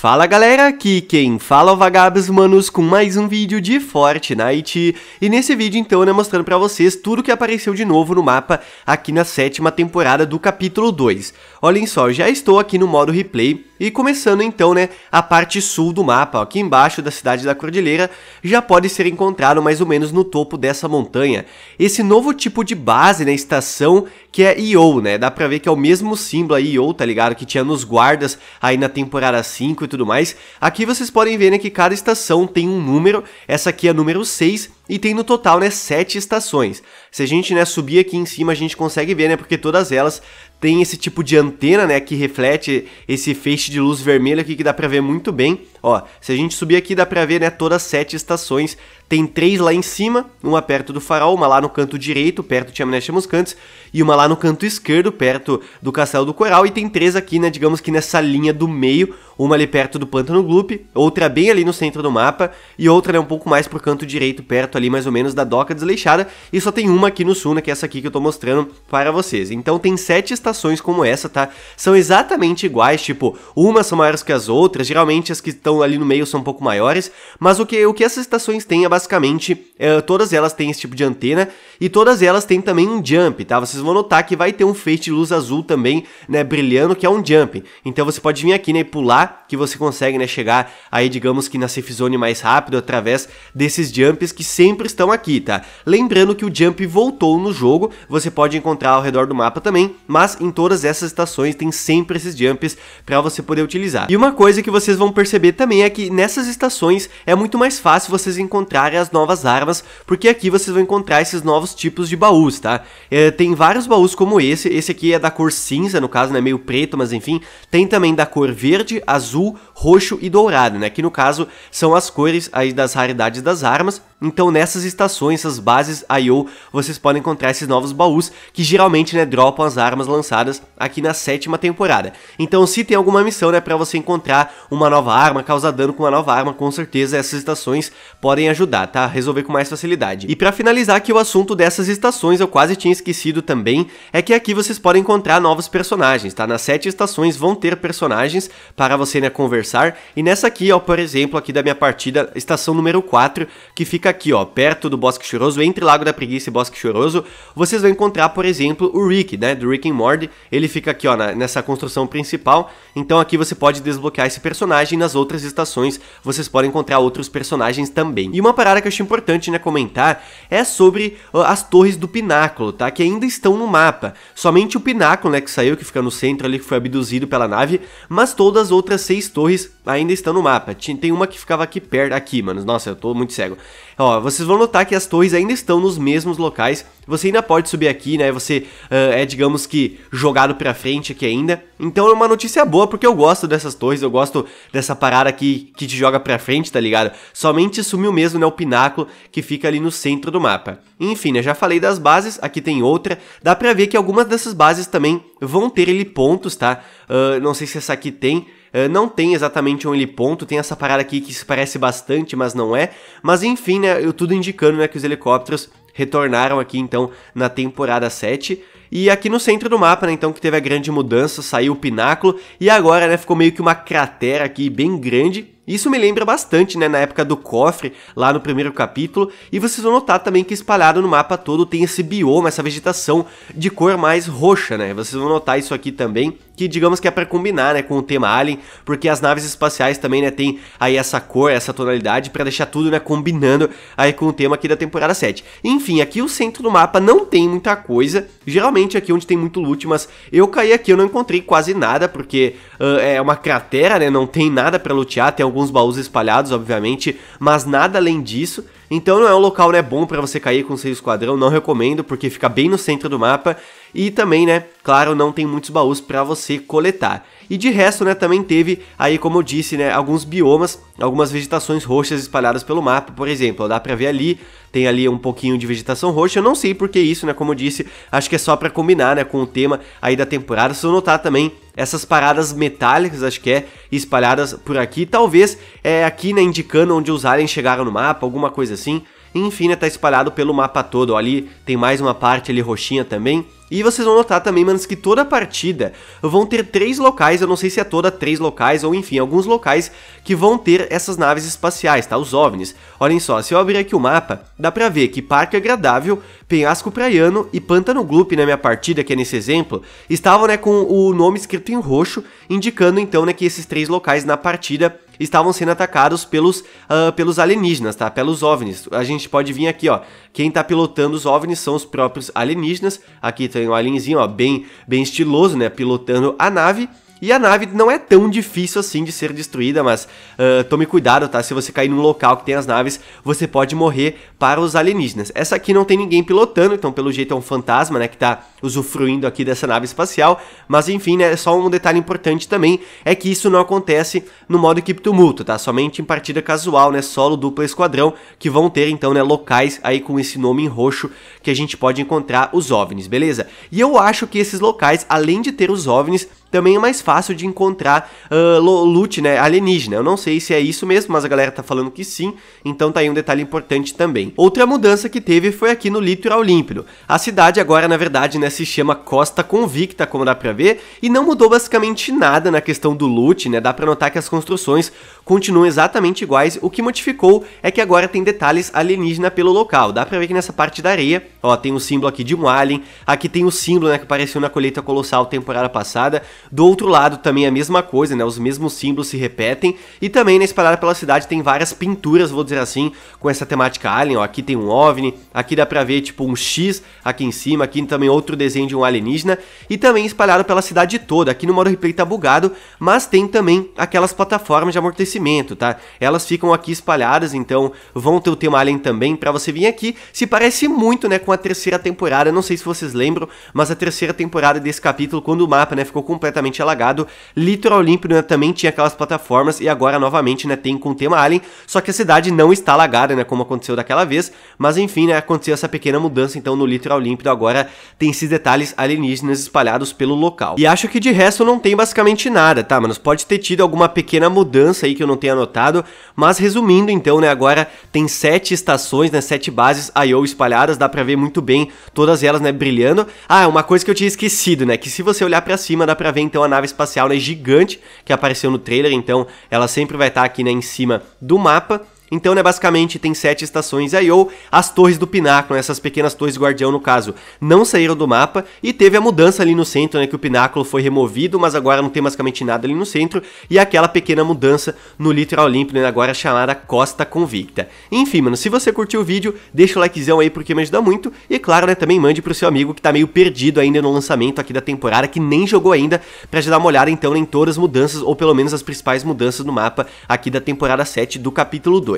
Fala galera, aqui quem fala é o Vagabos Manos com mais um vídeo de Fortnite E nesse vídeo então né, mostrando pra vocês tudo que apareceu de novo no mapa aqui na sétima temporada do capítulo 2 Olhem só, já estou aqui no modo replay e começando então né, a parte sul do mapa, ó, aqui embaixo da cidade da Cordilheira Já pode ser encontrado mais ou menos no topo dessa montanha Esse novo tipo de base na né, estação que é io né? Dá pra ver que é o mesmo símbolo aí, io tá ligado? Que tinha nos guardas aí na temporada 5 e tudo mais. Aqui vocês podem ver, né, que cada estação tem um número. Essa aqui é número 6 e tem no total, né, 7 estações. Se a gente, né, subir aqui em cima, a gente consegue ver, né, porque todas elas têm esse tipo de antena, né, que reflete esse feixe de luz vermelha aqui que dá pra ver muito bem. Ó, se a gente subir aqui dá pra ver, né, todas as sete estações. Tem três lá em cima, uma perto do farol, uma lá no canto direito, perto de Amnestia Muscantes, e uma lá no canto esquerdo, perto do Castelo do Coral, e tem três aqui, né, digamos que nessa linha do meio, uma ali perto do Pântano Gloop, outra bem ali no centro do mapa, e outra né, um pouco mais pro canto direito, perto ali mais ou menos da Doca Desleixada, e só tem uma aqui no Suna, né, que é essa aqui que eu tô mostrando para vocês. Então tem sete estações como essa, tá? São exatamente iguais, tipo, umas são maiores que as outras, geralmente as que estão ali no meio são um pouco maiores, mas o que, o que essas estações têm é basicamente é, todas elas têm esse tipo de antena e todas elas têm também um jump, tá? Vocês vão notar que vai ter um feixe de luz azul também, né, brilhando, que é um jump. Então você pode vir aqui, né, e pular, que você consegue, né, chegar aí, digamos que na safe zone mais rápido através desses jumps que sempre estão aqui, tá? Lembrando que o jump voltou no jogo, você pode encontrar ao redor do mapa também, mas em todas essas estações tem sempre esses jumps para você poder utilizar. E uma coisa que vocês vão perceber também é que nessas estações é muito mais fácil vocês encontrarem as novas armas porque aqui vocês vão encontrar esses novos tipos de baús, tá? É, tem vários baús como esse, esse aqui é da cor cinza, no caso, né, meio preto, mas enfim, tem também da cor verde, azul, roxo e dourado, né, que no caso são as cores aí das raridades das armas, então nessas estações, essas bases I.O., vocês podem encontrar esses novos baús que geralmente né, dropam as armas lançadas aqui na sétima temporada. Então se tem alguma missão né, para você encontrar uma nova arma, causar dano com uma nova arma, com certeza essas estações podem ajudar, tá? Resolver com mais facilidade. E para finalizar aqui o assunto dessas estações, eu quase tinha esquecido também, é que aqui vocês podem encontrar novos personagens, tá? Nas sete estações vão ter personagens para você né, conversar. E nessa aqui, ó, por exemplo, aqui da minha partida, estação número 4, que fica fica aqui, ó, perto do Bosque Choroso, entre Lago da Preguiça e Bosque Choroso, vocês vão encontrar, por exemplo, o Rick, né, do Rick and Morty. Ele fica aqui, ó, na, nessa construção principal. Então aqui você pode desbloquear esse personagem. Nas outras estações vocês podem encontrar outros personagens também. E uma parada que eu acho importante, né, comentar é sobre as torres do Pináculo, tá? Que ainda estão no mapa. Somente o Pináculo, né, que saiu, que fica no centro ali, que foi abduzido pela nave, mas todas as outras seis torres ainda estão no mapa. Tem uma que ficava aqui perto, aqui, mano. Nossa, eu tô muito cego. Ó, vocês vão notar que as torres ainda estão nos mesmos locais. Você ainda pode subir aqui, né? Você uh, é, digamos que, jogado pra frente aqui ainda. Então é uma notícia boa, porque eu gosto dessas torres, eu gosto dessa parada aqui que te joga pra frente, tá ligado? Somente sumiu mesmo, né, o pináculo que fica ali no centro do mapa. Enfim, né, já falei das bases, aqui tem outra. Dá pra ver que algumas dessas bases também vão ter ali pontos, tá? Uh, não sei se essa aqui tem, eh, não tem exatamente um ele ponto, tem essa parada aqui que se parece bastante, mas não é. Mas enfim, né, eu tudo indicando né, que os helicópteros retornaram aqui então na temporada 7. E aqui no centro do mapa, né, então que teve a grande mudança, saiu o pináculo e agora, né, ficou meio que uma cratera aqui bem grande isso me lembra bastante, né, na época do cofre, lá no primeiro capítulo, e vocês vão notar também que espalhado no mapa todo tem esse bioma, essa vegetação de cor mais roxa, né, vocês vão notar isso aqui também, que digamos que é para combinar, né, com o tema Alien, porque as naves espaciais também, né, tem aí essa cor, essa tonalidade, para deixar tudo, né, combinando aí com o tema aqui da temporada 7. Enfim, aqui o centro do mapa não tem muita coisa, geralmente aqui onde tem muito loot, mas eu caí aqui, eu não encontrei quase nada, porque uh, é uma cratera, né, não tem nada para lootear tem algum alguns baús espalhados, obviamente, mas nada além disso. Então não é um local né, bom para você cair com seu esquadrão, não recomendo, porque fica bem no centro do mapa e também, né, claro, não tem muitos baús para você coletar. E de resto, né, também teve aí, como eu disse, né, alguns biomas, algumas vegetações roxas espalhadas pelo mapa, por exemplo, dá para ver ali, tem ali um pouquinho de vegetação roxa, eu não sei por que isso, né, como eu disse, acho que é só para combinar, né, com o tema aí da temporada. Se eu notar também essas paradas metálicas, acho que é, espalhadas por aqui, talvez é aqui, né, indicando onde os aliens chegaram no mapa, alguma coisa assim. Enfim, né, tá espalhado pelo mapa todo. Ó, ali tem mais uma parte ali roxinha também. E vocês vão notar também, manos, que toda partida vão ter três locais, eu não sei se é toda três locais, ou enfim, alguns locais que vão ter essas naves espaciais, tá? Os OVNIs. Olhem só, se eu abrir aqui o mapa, dá pra ver que Parque Agradável, Penhasco Praiano e Pântano Gloop, na né, minha partida, que é nesse exemplo, estavam, né, com o nome escrito em roxo, indicando, então, né, que esses três locais na partida estavam sendo atacados pelos, uh, pelos alienígenas, tá? Pelos OVNIs. A gente pode vir aqui, ó. Quem tá pilotando os OVNIs são os próprios alienígenas. Aqui tem um alienzinho, ó, bem, bem estiloso, né? Pilotando a nave. E a nave não é tão difícil assim de ser destruída, mas uh, tome cuidado, tá? Se você cair num local que tem as naves, você pode morrer para os alienígenas. Essa aqui não tem ninguém pilotando, então pelo jeito é um fantasma, né, que tá usufruindo aqui dessa nave espacial. Mas enfim, né, só um detalhe importante também é que isso não acontece no modo equipe tumulto, tá? Somente em partida casual, né, solo, dupla, esquadrão, que vão ter então, né, locais aí com esse nome em roxo que a gente pode encontrar os OVNIs, beleza? E eu acho que esses locais, além de ter os OVNIs, também é mais fácil de encontrar uh, loot né, alienígena. Eu não sei se é isso mesmo, mas a galera tá falando que sim, então tá aí um detalhe importante também. Outra mudança que teve foi aqui no litoral límpido. A cidade agora, na verdade, né, se chama Costa Convicta, como dá pra ver, e não mudou basicamente nada na questão do loot, né? Dá pra notar que as construções continuam exatamente iguais, o que modificou é que agora tem detalhes alienígena pelo local. Dá pra ver que nessa parte da areia, ó, tem o um símbolo aqui de um alien, aqui tem o um símbolo, né, que apareceu na colheita colossal temporada passada. Do outro lado também é a mesma coisa, né, os mesmos símbolos se repetem. E também, espalhado espalhada pela cidade tem várias pinturas, vou dizer assim, com essa temática alien, ó, aqui tem um OVNI, aqui dá pra ver, tipo, um X aqui em cima, aqui também outro desenho de um alienígena. E também espalhado pela cidade toda, aqui no modo replay tá bugado, mas tem também aquelas plataformas de amortecimento conhecimento, tá? Elas ficam aqui espalhadas, então vão ter o tema Alien também para você vir aqui. Se parece muito, né, com a terceira temporada, não sei se vocês lembram, mas a terceira temporada desse capítulo, quando o mapa, né, ficou completamente alagado, Litoral Limpo né, também tinha aquelas plataformas e agora novamente, né, tem com o tema Alien, só que a cidade não está alagada, né, como aconteceu daquela vez, mas enfim, né, aconteceu essa pequena mudança, então no Litoral Límpido agora tem esses detalhes alienígenas espalhados pelo local. E acho que de resto não tem basicamente nada, tá, manos? Pode ter tido alguma pequena mudança aí que eu não tenha anotado, mas resumindo então, né, agora tem sete estações, né, sete bases I.O. espalhadas, dá pra ver muito bem todas elas, né, brilhando. Ah, uma coisa que eu tinha esquecido, né, que se você olhar para cima dá pra ver então a nave espacial, né, gigante que apareceu no trailer, então ela sempre vai estar tá aqui, né, em cima do mapa. Então, né, basicamente tem sete estações aí ou as torres do pináculo, né, essas pequenas torres guardião no caso, não saíram do mapa e teve a mudança ali no centro, né, que o pináculo foi removido, mas agora não tem basicamente nada ali no centro e aquela pequena mudança no litoral limpo, né, agora chamada Costa Convicta. Enfim, mano, se você curtiu o vídeo, deixa o likezão aí porque me ajuda muito e claro, né, também mande pro seu amigo que tá meio perdido ainda no lançamento aqui da temporada, que nem jogou ainda, para já dar uma olhada então em todas as mudanças ou pelo menos as principais mudanças no mapa aqui da temporada 7 do capítulo 2.